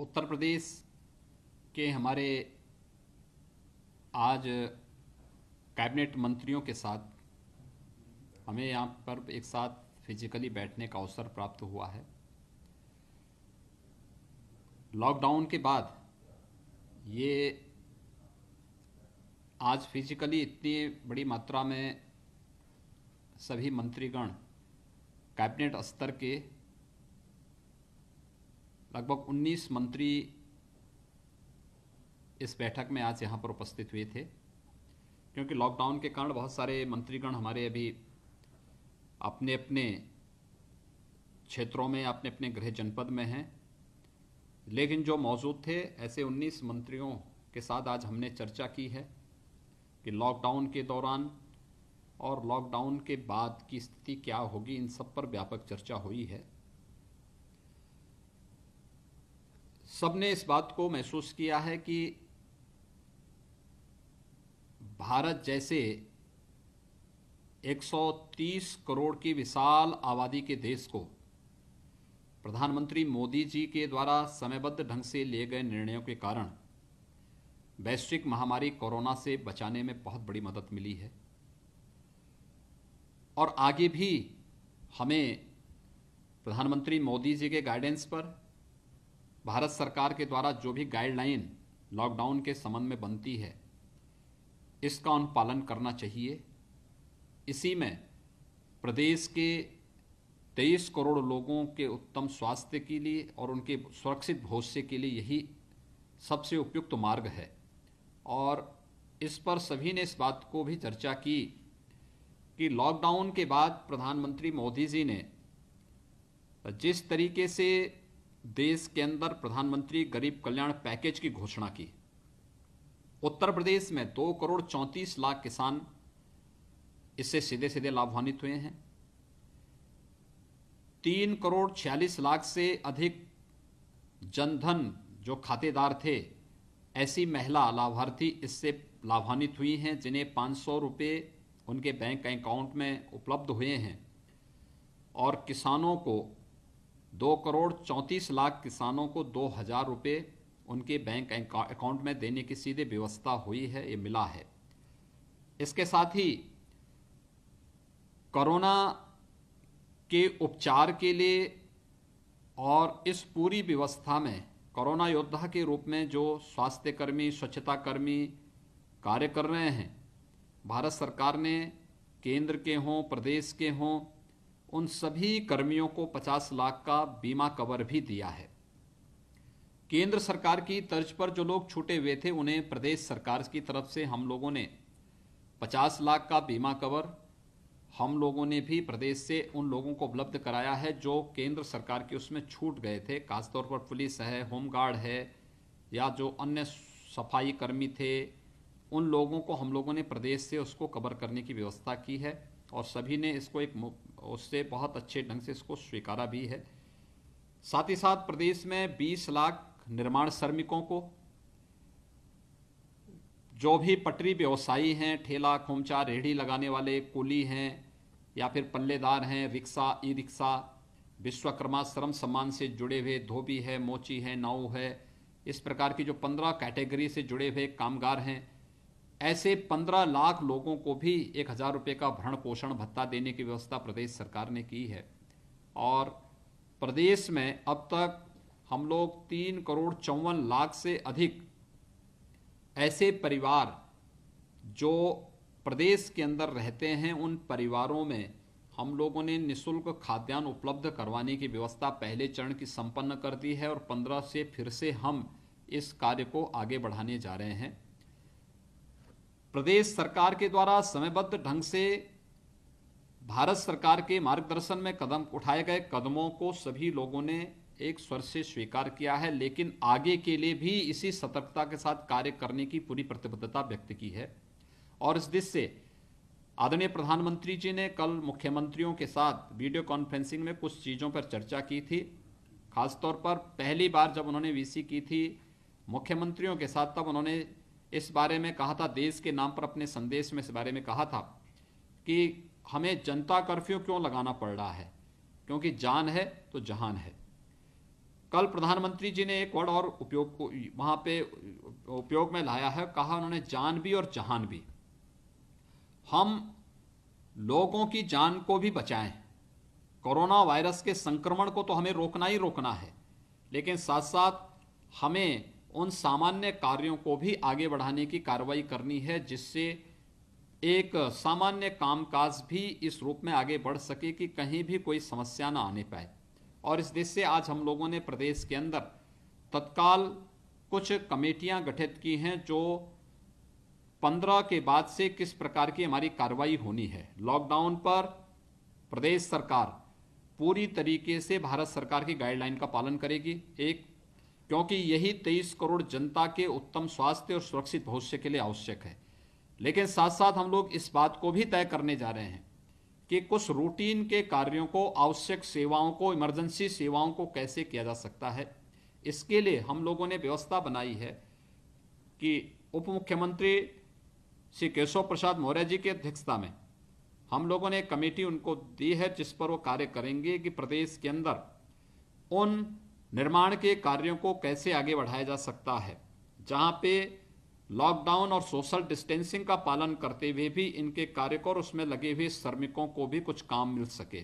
उत्तर प्रदेश के हमारे आज कैबिनेट मंत्रियों के साथ हमें यहाँ पर एक साथ फिजिकली बैठने का अवसर प्राप्त हुआ है लॉकडाउन के बाद ये आज फिजिकली इतनी बड़ी मात्रा में सभी मंत्रीगण कैबिनेट स्तर के लगभग 19 मंत्री इस बैठक में आज यहाँ पर उपस्थित हुए थे क्योंकि लॉकडाउन के कारण बहुत सारे मंत्रीगण हमारे अभी अपने अपने क्षेत्रों में अपने अपने गृह जनपद में हैं लेकिन जो मौजूद थे ऐसे 19 मंत्रियों के साथ आज हमने चर्चा की है कि लॉकडाउन के दौरान और लॉकडाउन के बाद की स्थिति क्या होगी इन सब पर व्यापक चर्चा हुई है सबने इस बात को महसूस किया है कि भारत जैसे 130 करोड़ की विशाल आबादी के देश को प्रधानमंत्री मोदी जी के द्वारा समयबद्ध ढंग से लिए गए निर्णयों के कारण वैश्विक महामारी कोरोना से बचाने में बहुत बड़ी मदद मिली है और आगे भी हमें प्रधानमंत्री मोदी जी के गाइडेंस पर भारत सरकार के द्वारा जो भी गाइडलाइन लॉकडाउन के संबंध में बनती है इसका अनुपालन करना चाहिए इसी में प्रदेश के तेईस करोड़ लोगों के उत्तम स्वास्थ्य के लिए और उनके सुरक्षित भविष्य के लिए यही सबसे उपयुक्त मार्ग है और इस पर सभी ने इस बात को भी चर्चा की कि लॉकडाउन के बाद प्रधानमंत्री मोदी जी ने जिस तरीके से देश के अंदर प्रधानमंत्री गरीब कल्याण पैकेज की घोषणा की उत्तर प्रदेश में दो करोड़ चौंतीस लाख किसान इससे सीधे सीधे लाभान्वित हुए हैं तीन करोड़ छियालीस लाख से अधिक जनधन जो खातेदार थे ऐसी महिला लाभार्थी इससे लाभान्वित हुई हैं जिन्हें पाँच सौ रुपये उनके बैंक अकाउंट में उपलब्ध हुए हैं और किसानों को दो करोड़ चौंतीस लाख किसानों को दो हजार रुपये उनके बैंक अकाउंट में देने की सीधे व्यवस्था हुई है ये मिला है इसके साथ ही कोरोना के उपचार के लिए और इस पूरी व्यवस्था में कोरोना योद्धा के रूप में जो स्वास्थ्यकर्मी स्वच्छताकर्मी कार्य कर रहे हैं भारत सरकार ने केंद्र के हों प्रदेश के हों उन सभी कर्मियों को 50 लाख का बीमा कवर भी दिया है केंद्र सरकार की तर्ज पर जो लोग छूटे हुए थे उन्हें प्रदेश सरकार की तरफ से हम लोगों ने 50 लाख का बीमा कवर हम लोगों ने भी प्रदेश से उन लोगों को उपलब्ध कराया है जो केंद्र सरकार के उसमें छूट गए थे खासतौर पर पुलिस है होमगार्ड है या जो अन्य सफाई कर्मी थे उन लोगों को हम लोगों ने प्रदेश से उसको कवर करने की व्यवस्था की है और सभी ने इसको एक उससे बहुत अच्छे ढंग से इसको स्वीकारा भी है साथ ही साथ प्रदेश में 20 लाख निर्माण श्रमिकों को जो भी पटरी व्यवसायी हैं ठेला खोमचा रेहड़ी लगाने वाले कुली हैं या फिर पल्लेदार हैं रिक्शा ई रिक्शा विश्वकर्मा श्रम सम्मान से जुड़े हुए धोबी है मोची है नाऊ है इस प्रकार की जो पंद्रह कैटेगरी से जुड़े हुए कामगार हैं ऐसे पंद्रह लाख लोगों को भी एक हज़ार रुपये का भरण पोषण भत्ता देने की व्यवस्था प्रदेश सरकार ने की है और प्रदेश में अब तक हम लोग तीन करोड़ चौवन लाख से अधिक ऐसे परिवार जो प्रदेश के अंदर रहते हैं उन परिवारों में हम लोगों ने निशुल्क खाद्यान्न उपलब्ध करवाने की व्यवस्था पहले चरण की संपन्न कर दी है और पंद्रह से फिर से हम इस कार्य को आगे बढ़ाने जा रहे हैं प्रदेश सरकार के द्वारा समयबद्ध ढंग से भारत सरकार के मार्गदर्शन में कदम उठाए गए कदमों को सभी लोगों ने एक स्वर से स्वीकार किया है लेकिन आगे के लिए भी इसी सतर्कता के साथ कार्य करने की पूरी प्रतिबद्धता व्यक्त की है और इस दिश से आदरणीय प्रधानमंत्री जी ने कल मुख्यमंत्रियों के साथ वीडियो कॉन्फ्रेंसिंग में कुछ चीज़ों पर चर्चा की थी खासतौर पर पहली बार जब उन्होंने वीसी की थी मुख्यमंत्रियों के साथ तब उन्होंने इस बारे में कहा था देश के नाम पर अपने संदेश में इस बारे में कहा था कि हमें जनता कर्फ्यू क्यों लगाना पड़ रहा है क्योंकि जान है तो जहान है कल प्रधानमंत्री जी ने एक वर्ड और उपयोग वहाँ पे उपयोग में लाया है कहा उन्होंने जान भी और जहान भी हम लोगों की जान को भी बचाएं कोरोना वायरस के संक्रमण को तो हमें रोकना ही रोकना है लेकिन साथ साथ हमें उन सामान्य कार्यों को भी आगे बढ़ाने की कार्रवाई करनी है जिससे एक सामान्य कामकाज भी इस रूप में आगे बढ़ सके कि कहीं भी कोई समस्या ना आने पाए और इस देश से आज हम लोगों ने प्रदेश के अंदर तत्काल कुछ कमेटियां गठित की हैं जो पंद्रह के बाद से किस प्रकार की हमारी कार्रवाई होनी है लॉकडाउन पर प्रदेश सरकार पूरी तरीके से भारत सरकार की गाइडलाइन का पालन करेगी एक क्योंकि यही तेईस करोड़ जनता के उत्तम स्वास्थ्य और सुरक्षित भविष्य के लिए आवश्यक है लेकिन साथ साथ हम लोग इस बात को भी तय करने जा रहे हैं कि कुछ रूटीन के कार्यों को आवश्यक सेवाओं को इमरजेंसी सेवाओं को कैसे किया जा सकता है इसके लिए हम लोगों ने व्यवस्था बनाई है कि उप मुख्यमंत्री श्री केशव प्रसाद मौर्य जी की अध्यक्षता में हम लोगों ने कमेटी उनको दी है जिस पर वो कार्य करेंगे कि प्रदेश के अंदर उन निर्माण के कार्यों को कैसे आगे बढ़ाया जा सकता है जहाँ पे लॉकडाउन और सोशल डिस्टेंसिंग का पालन करते हुए भी इनके कार्य को और उसमें लगे हुए श्रमिकों को भी कुछ काम मिल सके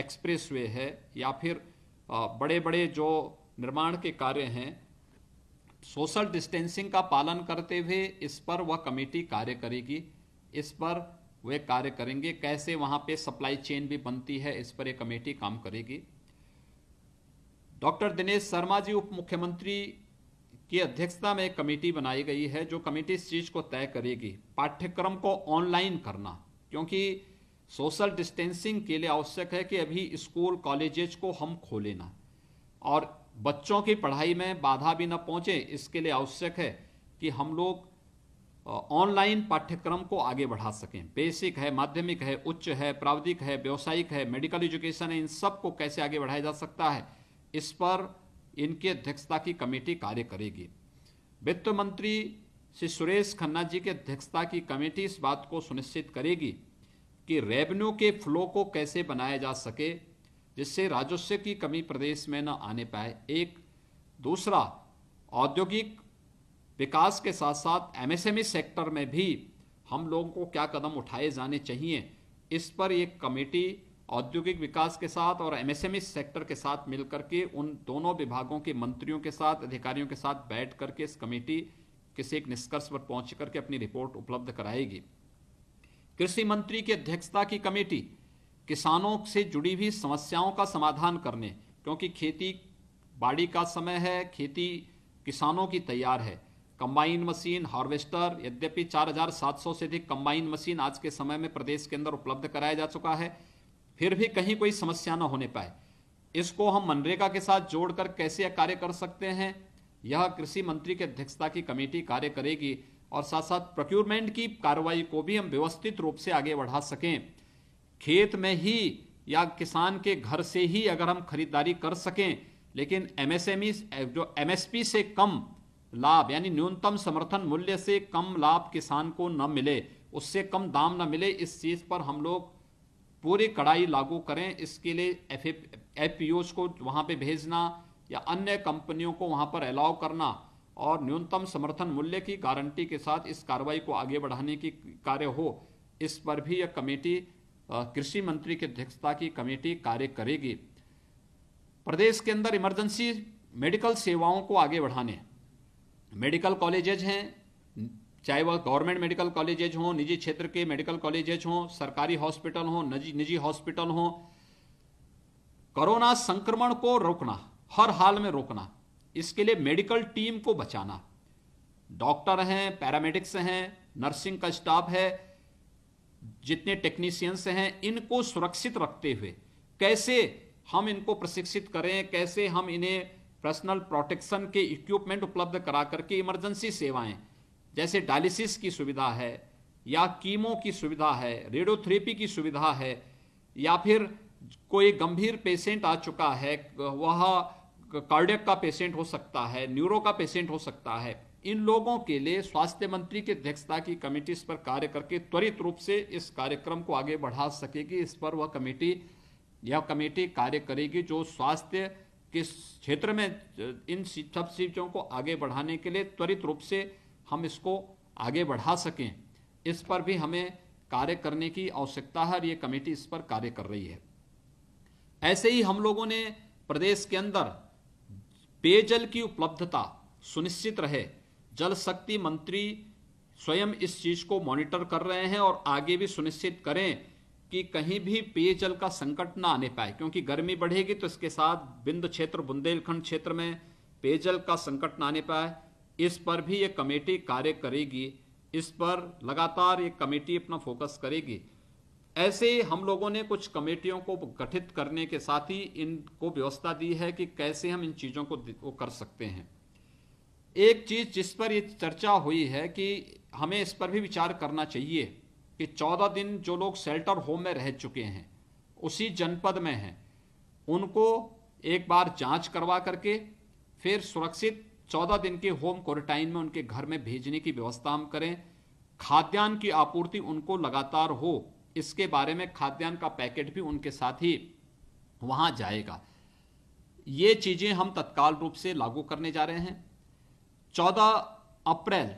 एक्सप्रेस वे है या फिर बड़े बड़े जो निर्माण के कार्य हैं सोशल डिस्टेंसिंग का पालन करते हुए इस पर वह कमेटी कार्य करेगी इस पर वे कार्य करेंगे कैसे वहाँ पे सप्लाई चेन भी बनती है इस पर एक कमेटी काम करेगी डॉक्टर दिनेश शर्मा जी उप मुख्यमंत्री की अध्यक्षता में एक कमेटी बनाई गई है जो कमेटी इस चीज़ को तय करेगी पाठ्यक्रम को ऑनलाइन करना क्योंकि सोशल डिस्टेंसिंग के लिए आवश्यक है कि अभी स्कूल कॉलेजेज को हम खोले ना और बच्चों की पढ़ाई में बाधा भी न पहुँचे इसके लिए आवश्यक है कि हम लोग ऑनलाइन पाठ्यक्रम को आगे बढ़ा सकें बेसिक है माध्यमिक है उच्च है प्रावधिक है व्यावसायिक है मेडिकल एजुकेशन है इन सब को कैसे आगे बढ़ाया जा सकता है इस पर इनकी अध्यक्षता की कमेटी कार्य करेगी वित्त मंत्री श्री सुरेश खन्ना जी की अध्यक्षता की कमेटी इस बात को सुनिश्चित करेगी कि रेवेन्यू के फ्लो को कैसे बनाया जा सके जिससे राजस्व की कमी प्रदेश में न आने पाए एक दूसरा औद्योगिक विकास के साथ साथ एमएसएमई सेक्टर में भी हम लोगों को क्या कदम उठाए जाने चाहिए इस पर एक कमेटी औद्योगिक विकास के साथ और एमएसएमई सेक्टर e के साथ मिलकर के उन दोनों विभागों के मंत्रियों के साथ अधिकारियों के साथ बैठ करके इस कमेटी किसी एक निष्कर्ष पर पहुंच करके अपनी रिपोर्ट उपलब्ध कराएगी कृषि मंत्री की अध्यक्षता की कमेटी किसानों से जुड़ी हुई समस्याओं का समाधान करने क्योंकि खेती बाड़ी का समय है खेती किसानों की तैयार है कंबाइन मशीन हार्वेस्टर यद्यपि 4,700 से अधिक कंबाइन मशीन आज के समय में प्रदेश के अंदर उपलब्ध कराया जा चुका है फिर भी कहीं कोई समस्या ना होने पाए इसको हम मनरेगा के साथ जोड़कर कैसे कार्य कर सकते हैं यह कृषि मंत्री की अध्यक्षता की कमेटी कार्य करेगी और साथ साथ प्रोक्यूरमेंट की कार्रवाई को भी हम व्यवस्थित रूप से आगे बढ़ा सकें खेत में ही या किसान के घर से ही अगर हम खरीदारी कर सकें लेकिन एमएसएमई e जो एमएसपी से कम लाभ यानी न्यूनतम समर्थन मूल्य से कम लाभ किसान को न मिले उससे कम दाम न मिले इस चीज़ पर हम लोग पूरी कड़ाई लागू करें इसके लिए एफ एफ को वहाँ पे भेजना या अन्य कंपनियों को वहाँ पर अलाउ करना और न्यूनतम समर्थन मूल्य की गारंटी के साथ इस कार्रवाई को आगे बढ़ाने की कार्य हो इस पर भी यह कमेटी कृषि मंत्री की अध्यक्षता की कमेटी कार्य करेगी प्रदेश के अंदर इमरजेंसी मेडिकल सेवाओं को आगे बढ़ाने मेडिकल कॉलेजेज हैं चाहे वह गवर्नमेंट मेडिकल कॉलेजेज हों निजी क्षेत्र के मेडिकल कॉलेजेज हों सरकारी हॉस्पिटल हों निजी निजी हॉस्पिटल हों कोरोना संक्रमण को रोकना हर हाल में रोकना इसके लिए मेडिकल टीम को बचाना डॉक्टर हैं पैरामेडिक्स हैं नर्सिंग का स्टाफ है जितने टेक्नीशियंस हैं इनको सुरक्षित रखते हुए कैसे हम इनको प्रशिक्षित करें कैसे हम इन्हें पर्सनल प्रोटेक्शन के इक्विपमेंट उपलब्ध करा करके इमरजेंसी सेवाएं जैसे डायलिसिस की सुविधा है या कीमो की सुविधा है रेडियोथेरेपी की सुविधा है या फिर कोई गंभीर पेशेंट आ चुका है वह कार्डियक का पेशेंट हो सकता है न्यूरो का पेशेंट हो सकता है इन लोगों के लिए स्वास्थ्य मंत्री की अध्यक्षता की कमेटी इस पर कार्य करके त्वरित रूप से इस कार्यक्रम को आगे बढ़ा सकेगी इस पर वह कमेटी यह कमेटी कार्य करेगी जो स्वास्थ्य के क्षेत्र में इन सब चीज़ों को आगे बढ़ाने के लिए त्वरित रूप से हम इसको आगे बढ़ा सकें इस पर भी हमें कार्य करने की आवश्यकता है और ये कमेटी इस पर कार्य कर रही है ऐसे ही हम लोगों ने प्रदेश के अंदर पेयजल की उपलब्धता सुनिश्चित रहे जल शक्ति मंत्री स्वयं इस चीज़ को मॉनिटर कर रहे हैं और आगे भी सुनिश्चित करें कि कहीं भी पेयजल का संकट ना आने पाए क्योंकि गर्मी बढ़ेगी तो इसके साथ बिंद क्षेत्र बुंदेलखंड क्षेत्र में पेयजल का संकट ना आने पाए इस पर भी ये कमेटी कार्य करेगी इस पर लगातार ये कमेटी अपना फोकस करेगी ऐसे हम लोगों ने कुछ कमेटियों को गठित करने के साथ ही इनको व्यवस्था दी है कि कैसे हम इन चीज़ों को वो कर सकते हैं एक चीज़ जिस पर ये चर्चा हुई है कि हमें इस पर भी विचार करना चाहिए कि चौदह दिन जो लोग शेल्टर होम में रह चुके हैं उसी जनपद में हैं उनको एक बार जांच करवा करके फिर सुरक्षित चौदह दिन के होम क्वारंटाइन में उनके घर में भेजने की व्यवस्था हम करें खाद्यान्न की आपूर्ति उनको लगातार हो इसके बारे में खाद्यान्न का पैकेट भी उनके साथ ही वहां जाएगा ये चीज़ें हम तत्काल रूप से लागू करने जा रहे हैं चौदह अप्रैल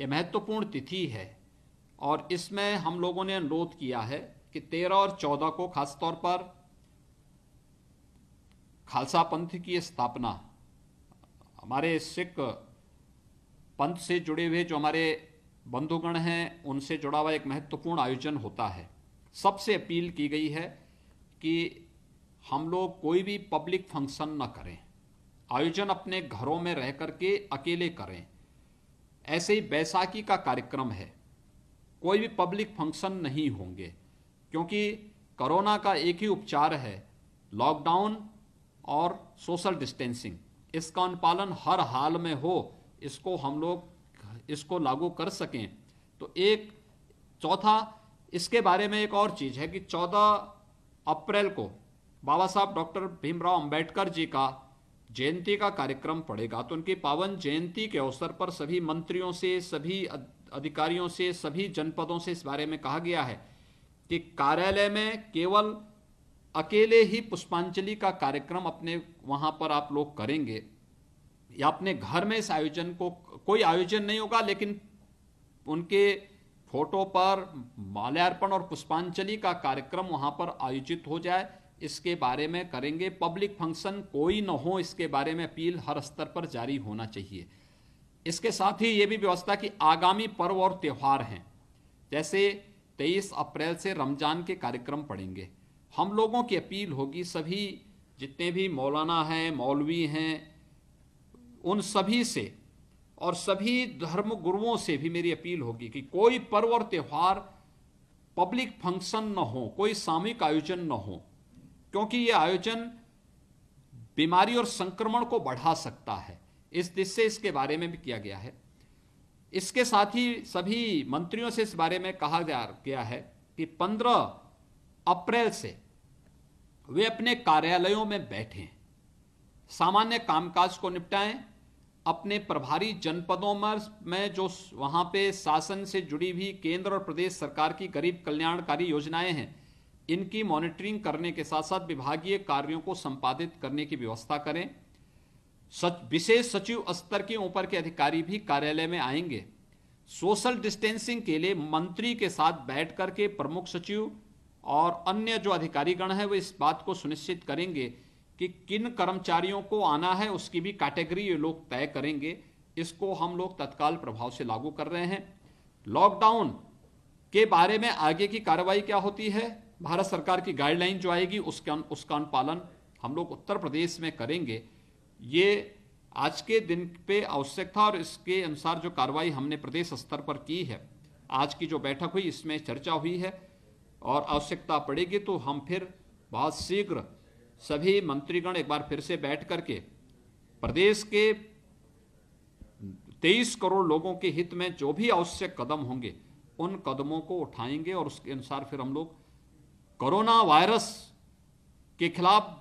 ये महत्वपूर्ण तिथि है और इसमें हम लोगों ने अनुरोध किया है कि तेरह और चौदह को खासतौर पर खालसा पंथ की स्थापना हमारे सिख पंथ से जुड़े हुए जो हमारे बंधुगण हैं उनसे जुड़ा हुआ एक महत्वपूर्ण आयोजन होता है सबसे अपील की गई है कि हम लोग कोई भी पब्लिक फंक्शन न करें आयोजन अपने घरों में रह कर के अकेले करें ऐसे ही बैसाखी का कार्यक्रम है कोई भी पब्लिक फंक्शन नहीं होंगे क्योंकि कोरोना का एक ही उपचार है लॉकडाउन और सोशल डिस्टेंसिंग इसका अनुपालन हर हाल में हो इसको हम लोग इसको लागू कर सकें तो एक चौथा इसके बारे में एक और चीज़ है कि चौदह अप्रैल को बाबा साहब डॉक्टर भीमराव अंबेडकर जी का जयंती का कार्यक्रम पड़ेगा तो उनकी पावन जयंती के अवसर पर सभी मंत्रियों से सभी अधिकारियों से सभी जनपदों से इस बारे में कहा गया है कि कार्यालय में केवल अकेले ही पुष्पांजलि का कार्यक्रम अपने वहाँ पर आप लोग करेंगे या अपने घर में इस आयोजन को कोई आयोजन नहीं होगा लेकिन उनके फोटो पर माल्यार्पण और पुष्पांजलि का कार्यक्रम वहाँ पर आयोजित हो जाए इसके बारे में करेंगे पब्लिक फंक्शन कोई न हो इसके बारे में अपील हर स्तर पर जारी होना चाहिए इसके साथ ही ये भी व्यवस्था कि आगामी पर्व और त्यौहार हैं जैसे 23 अप्रैल से रमजान के कार्यक्रम पड़ेंगे हम लोगों की अपील होगी सभी जितने भी मौलाना हैं मौलवी हैं उन सभी से और सभी धर्म गुरुओं से भी मेरी अपील होगी कि कोई पर्व और त्यौहार पब्लिक फंक्शन न हो कोई सामूहिक आयोजन न हो क्योंकि ये आयोजन बीमारी और संक्रमण को बढ़ा सकता है इस दिशा इसके बारे में भी किया गया है इसके साथ ही सभी मंत्रियों से इस बारे में कहा गया है कि 15 अप्रैल से वे अपने कार्यालयों में बैठे सामान्य कामकाज को निपटाएं अपने प्रभारी जनपदों में जो वहां पे शासन से जुड़ी हुई केंद्र और प्रदेश सरकार की गरीब कल्याणकारी योजनाएं हैं इनकी मॉनिटरिंग करने के साथ साथ विभागीय कार्यों को संपादित करने की व्यवस्था करें सच विशेष सचिव स्तर के ऊपर के अधिकारी भी कार्यालय में आएंगे सोशल डिस्टेंसिंग के लिए मंत्री के साथ बैठ करके प्रमुख सचिव और अन्य जो अधिकारीगण है वे इस बात को सुनिश्चित करेंगे कि किन कर्मचारियों को आना है उसकी भी कैटेगरी ये लोग तय करेंगे इसको हम लोग तत्काल प्रभाव से लागू कर रहे हैं लॉकडाउन के बारे में आगे की कार्रवाई क्या होती है भारत सरकार की गाइडलाइन जो आएगी उसके उसका अनुपालन हम लोग उत्तर प्रदेश में करेंगे ये आज के दिन पे आवश्यक था और इसके अनुसार जो कार्रवाई हमने प्रदेश स्तर पर की है आज की जो बैठक हुई इसमें चर्चा हुई है और आवश्यकता पड़ेगी तो हम फिर बहुत शीघ्र सभी मंत्रीगण एक बार फिर से बैठ करके प्रदेश के तेईस करोड़ लोगों के हित में जो भी आवश्यक कदम होंगे उन कदमों को उठाएंगे और उसके अनुसार फिर हम लोग कोरोना वायरस के खिलाफ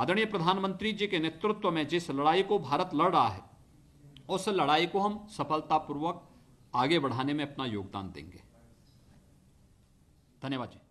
आदरणीय प्रधानमंत्री जी के नेतृत्व में जिस लड़ाई को भारत लड़ रहा है उस लड़ाई को हम सफलतापूर्वक आगे बढ़ाने में अपना योगदान देंगे धन्यवाद जी